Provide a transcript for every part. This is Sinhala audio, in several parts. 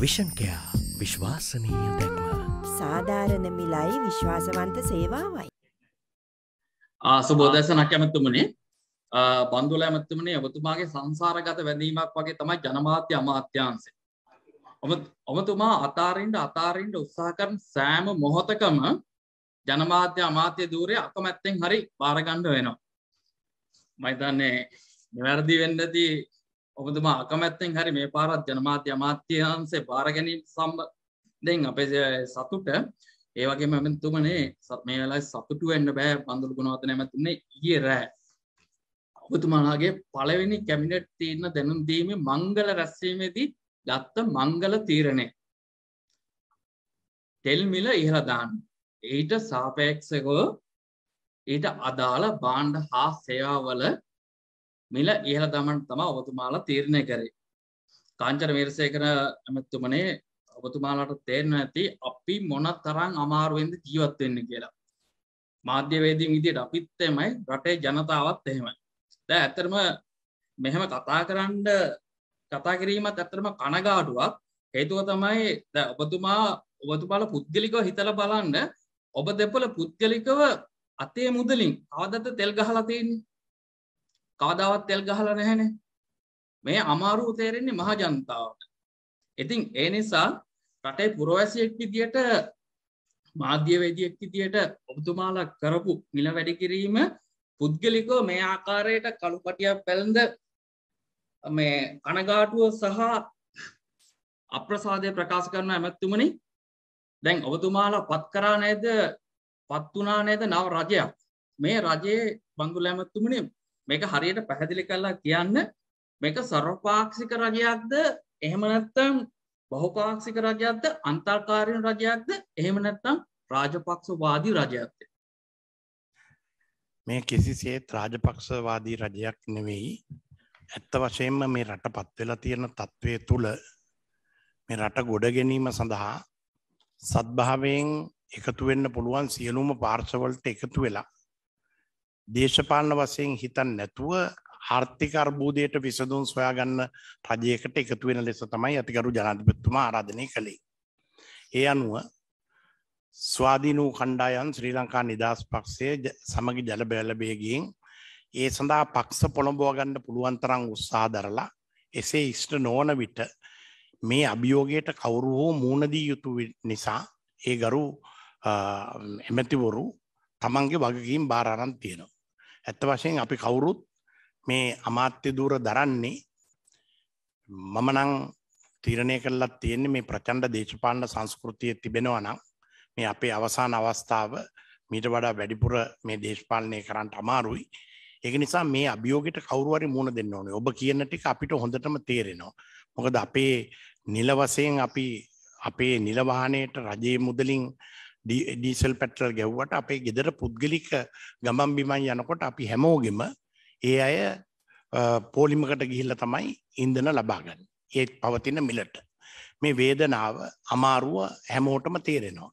විෂන්කයා විශ්වාසනීය දැක්ම සාධාරණ මිලයි විශ්වාසවන්ත සේවාවයි. සුබෝදසන කැමතුමනේ බන්දුල ඇමත්තුමනේ ඔබතුමාගේ සංසාරගත වැඳීමක් වගේ තමයි ජනමාත්‍ය අමාත්‍යන්සේ. ඔබතුමා අතාරින්ට අතාරින්ට උත්සාහ කරන සෑම මොහොතකම ජනමාත්‍ය අමාත්‍ය දූරේ අකමැත්තෙන් හරි බාරගණ්ඩ වෙනවා. මයිතන්නේ නිවැරදි වෙන්නදී ඔබතුමා අකමැත්තෙන් හරි මේ පාරත් ජනමාත්‍ය අමාත්‍යහන්සේ භාරගැනීම සම්බන්ධයෙන් අපේ සතුට ඒ වගේ මෙමතුමනේ මේ වෙලාවේ සතුටු වෙන්න බෑ පන්දුරු ගුණවර්ධන ඇමතුනේ ඊයේ රෑ ඔබතුමාගේ පළවෙනි කැබිනට් තීරණ දැනුම් දීමේ මංගල රැස්වීමේදී ගත්ත මංගල තීරණය තෙල් මිල ඉහළ දාන්න ඊට සාපේක්ෂකව ඊට අදාළ බාණ්ඩ හා සේවාවල මිල ඉහළ දමන් තමා ඔබතුමාලා තීරණය කරේ. කාංචන වීරසේකර ඇමැතුමනේ ඔබතුමාලාට තේරෙන ඇති අපි මොන තරම් අමාරුවෙන්ද ජීවත් වෙන්නේ කියලා. මාධ්‍යවේදී විදියට අපිත් එමය රටේ ජනතාවත් එහෙමයි. දැන් ඇත්තටම මෙහෙම කතා කරන්න කතා කිරීමත් ඇත්තටම කනගාටුවක්. හේතුව තමයි දැන් ඔබතුමා ඔබතුමාලා පුද්ගලිකව හිතලා බලන්න ඔබ දෙපළ පුද්ගලිකව අතේ මුදලින් කවදද තෙල් ගහලා තියෙන්නේ කවදාවත් තෙල් ගහලා නැහැනේ මේ අමාරුව තේරෙන්නේ මහ ජනතාවට ඉතින් ඒ නිසා රටේ පුරවැසියෙක් විදියට මාධ්‍යවේදියෙක් විදියට ඔබතුමාලා කරපු මිල වැඩි කිරීම පුද්ගලිකව මේ ආකාරයට කළුපටියක් පැළඳ මේ කනගාටුව සහ අප්‍රසාදය ප්‍රකාශ කරන ඇමැත්තුමනි දැන් ඔබතුමාලා පත් කරා නේද පත් වුණා නේද නව රජයක් මේ රජයේ බංගුල ඇමැත්තුමනි මේක හරියට පැහැදිලි කරලා කියන්න මේක සර්වපාක්ෂික රජයක්ද එහෙම නැත්තම් බහුපාක්ෂික රජයක්ද අන්තර්කාලීන රජයක්ද එහෙම නැත්තම් රාජපක්ෂවාදී රජයක්ද මේ කිසිසේත් රාජපක්ෂවාදී රජයක් නෙවෙයි ඇත්ත වශයෙන්ම මේ රට පත්වෙලා තියෙන තත්ත්වය තුළ මේ රට ගොඩ ගැනීම සඳහා සත්භාවයෙන් එකතු වෙන්න පුළුවන් සියලුම පාර්ශවලට එකතු වෙලා දේශපාලන වශයෙන් හිතන් නැතුව ආර්ථික අර්බූදයට විසඳුන් සොයාගන්න රජයකට එකතු වෙන ලෙස තමයි ඇතිකරු ජනාධිපතිතුමා ආරාධනය කළේ. ඒ අනුව ස්වාධීන වූ කණ්ඩායන් ශ්‍රී ලංකා නිදහස් පක්ෂය සමග ජලබැලබේගින් ඒ සඳහා පක්ෂ පොළඹුවගන්න පුළුවන් තරම් උත්සාහ දරලා එසේ ඉෂ්ට නොවන විට මේ අභියෝගයට කවුරු හෝ මූුණදී යුතු නිසා ඒ ගරු එමැතිවරු තමන්ගේ වගකීම් භාරණන් තියෙනවා. ඇත්ත වශයෙන් අපි කවුරුත් මේ අමාත්‍ය දූර දරන්නේ මම නම් තීරණය කරලත් තියෙන්නේ මේ ප්‍රචණ්ඩ දේශපාලන සංස්කෘතිය තිබෙනවා නම් මේ අපේ අවසාන අවස්ථාව මීට වඩා වැඩිපුර මේ දේශපාලනය කරන්නට අමාරුයි. ඒක නිසා මේ අභියෝගයට කවුරු හරි මුහුණ දෙන්න ඕනේ. ඔබ කියන ටික අපිට හොඳටම තේරෙනවා. මොකද අපේ නිල වශයෙන් අපි අපේ නිලවාහනයට රජයේ මුදලින් ඩීසල් පැටල් ගැව්වට අපේ ගෙදර පුද්ගලික ගමන් බිමන් යනකොට අපි හැමෝගෙම ඒ අය පෝලිමකට ගිහිල්ල තමයි ඉන්දන ලබාගන්න ඒත් පවතින මිලට මේ වේදනාව අමාරුව හැමෝටම තේරෙනවා.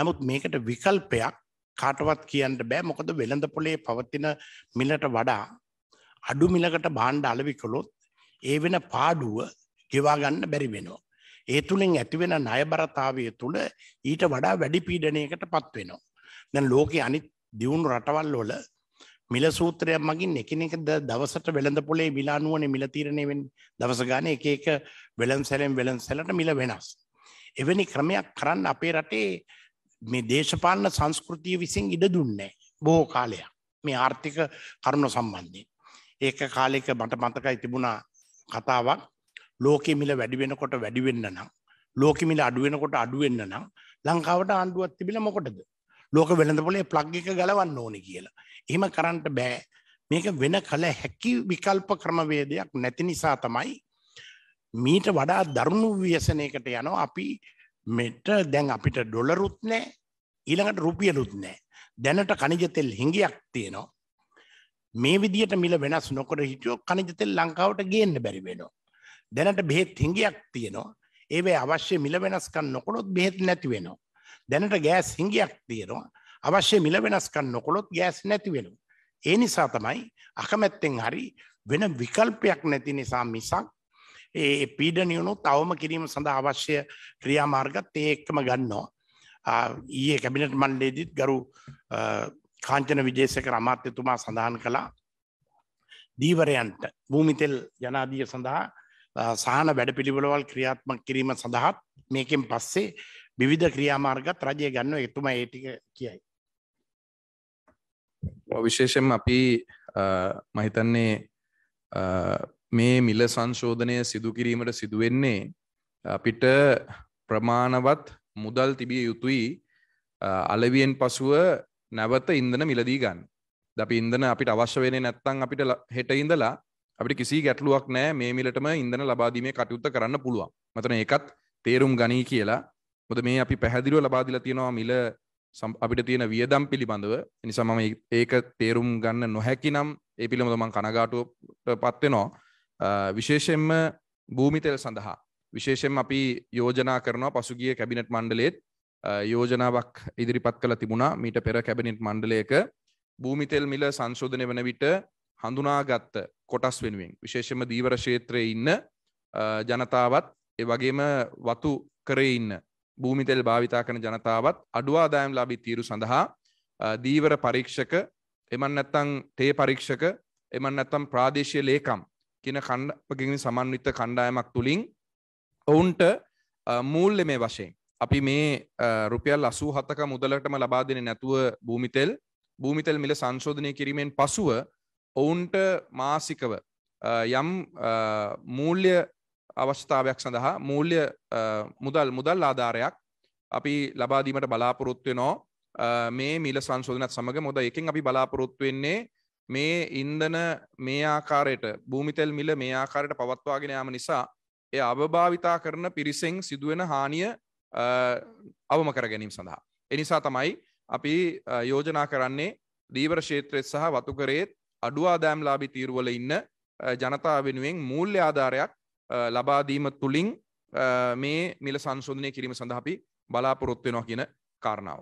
නමුත් මේකට විකල්පයක් කාටවත් කියන්න බෑ මොකද වෙළඳ පොලේ පවතින මිලට වඩා අඩු මිලකට බාණ්ඩ අලවි කළොත් ඒ වෙන පාඩුව ගෙවාගන්න බැරි වෙනවා. ඒ තුළින් ඇතිවෙන නයබරතාවය තුළ ඊට වඩා වැඩි පීඩනයකට පත්වෙනවා. දැන් ලෝක අනිත් දියුණු රටවල් වල මිල සූත්‍රයක් මගින් එකනෙක දවසට වෙළඳ පොලේ මිලානුවන මිලතීරණයවෙන් දවසගාන එක එක වෙළන් සැලෙන් වෙළන් සැලට මිල වෙනස්. එවැනි ක්‍රමයක් කරන්න අපේ රටේ මේ දේශපාලන සංස්කෘතිය විසින් ඉඩ දුන්නේ බොහෝ කාලයක් මේ ආර්ථික කරුණ සම්බන්ධය. ඒක කාලෙක මට මතකයි තිබුණා කතාවක් ලෝකෙමිල වැඩි වෙනකොට වැඩි වෙන්න නම් ලෝකෙමිල අඩු වෙනකොට අඩු වෙන්න නම් ලංකාවට ආණ්ඩුවක් තිබිලා මොකටද? ලෝක වෙළඳපොලේ ප්ලග් එක ගලවන්න ඕනේ කියලා. එහෙම කරන්න බෑ. මේක වෙන කල හැකි විකල්ප ක්‍රමවේදයක් නැති නිසා තමයි මීට වඩා දරුණු ව්‍යසනයකට යනවා අපි මෙට දැන් අපිට ඩොලරුත් නෑ ඊළඟට රුපියලුත් නෑ. දැනට කනිජ තෙල් හිඟියක් තියෙනවා. මේ විදිහට මිල වෙනස් නොකර හිටියොත් කනිජ තෙල් ලංකාවට ගේන්න බැරි වෙනවා. දැනට බෙහෙත් හිඟයක් තියෙනවා. ඒවේ අවශ්‍ය මිල වෙනස්කම් නොකොළොත් බෙහෙත් නැති වෙනවා. දැනට ගෑස් හිඟයක් තියෙනවා. අවශ්‍ය මිල වෙනස්කම් නොකොළොත් ගෑස් නැති වෙනවා. ඒ නිසා තමයි අකමැත්තෙන් හරි වෙන විකල්පයක් නැති නිසා මිසක් ඒ පීඩනියුණු තවම කිරීම සඳහා අවශ්‍ය ක්‍රියාමාර්ගත් ඒ එක්කම ගන්නවා. ඊයේ කැබිනට් මණ්ඩේදීත් ගරු කාංචන විජේසකර අමාත්‍යතුමා සඳහන් කළා දීවරයන්ට භූමිතෙල් ජනාධිය සඳහා සහන වැඩපිළිවෙලවල් ක්‍රියාත්මක කිරීම සඳහාත් මේකෙන් පස්සේ විවිධ ක්‍රියාමාර්ගත් රජය ගන්න එතුම ඒටික කියයි. විශේෂෙන් අපි මහිතන්නේ මේ මිල සංශෝධනය සිදුකිරීමට සිදුවෙන්නේ අපිට ප්‍රමාණවත් මුදල් තිබිය යුතුයි අලවියෙන් පසුව නැවත ඉන්දන මිලදී ගන්න. අපි ඉන්දන අපිට අවශ්‍ය වෙන නැත්තං අපිට හෙට ඉඳලා අපිට කිසි ගැටලුවක් නෑ මේ මිලටම ඉඳන ලබාදීමේ කටයුත්ත කරන්න පුළුවන් මතන ඒකත් තේරුම් ගනී කියලා මොද මේ අපි පැහැදිලුව ලබාදිලා තියෙනවා මිල අපිට තියෙන වියදම් පිළිබඳව නිසාම ඒක තේරුම් ගන්න නොහැකි නම් ඒ පිළිබඳ මං කනගාටුවට පත්වෙනවා විශේෂෙන්ම භූමිතෙල් සඳහා විශේෂෙන් අපි යෝජනා කරනවා පසුගිය කැබිනට් මණ්ඩලේත් යෝජනාවක් ඉදිරිපත් කළ තිබුණා මීට පෙර කැබිනිට් මණ්ඩලයක භූමිතෙල් මිල සංශෝධනය වන විට හඳුනාගත්ත කොටස් වෙනුවෙන් විශේෂම දීවර ශේත්‍රය ඉන්න ජනතාවත් ඒ වගේම වතු කරේ ඉන්න භූමිතෙල් භාවිතා කරන ජනතාවත් අඩුවාදායම් ලාබි තීරු සඳහා දීවර පරීක්ෂක එමන් නැත්තං තේ පරීක්ෂක එමන් නැත්තම් ප්‍රාදේශය ලේකම් කියන කණ්ඩපගිනි සමන්විත කණ්ඩායමක් තුළින් ඔවුන්ට මූල්ල මේ වශයෙන් අපි මේ රුපියල් අසූ හතක මුදලටම ලබා දෙන නැතුව භූමිතෙල් භූමිතෙල් මිල සංශෝධනය කිරීමෙන් පසුව ඔවුන්ට මාසිකව යම් මූල්්‍ය අවශ්‍යතාවයක් සඳහා මූල්්‍ය මුදල් මුදල් ආධාරයක් අපි ලබාදීමට බලාපොරොත්වෙනෝ මේ මිල සංශෝධනත් සමඟ මොද එකින් අපි බලාපොරොත්තුවෙන්නේ මේ ඉන්දන මේ ආකාරයට භූමිතෙල් මිල මේ ආකාරයට පවත්වාගෙන යාම නිසා එය අවභාවිතා කරන පිරිසෙන් සිදුවෙන හානිය අවම කර ගැනීම සඳහා. එනිසා තමයි අපි යෝජනා කරන්නේ දීවර ශේත්‍රයත් සහ වතුකරේත් අඩුවාදෑම්ලාබි තීරුවල ඉන්න ජනතා වෙනුවෙන් මූල්්‍ය ආධාරයක් ලබාදීම තුළින් මේ මිල සංශෝධනය කිරීම සඳහපි බලාපොරොත්වෙනවා කියන කාරණාව.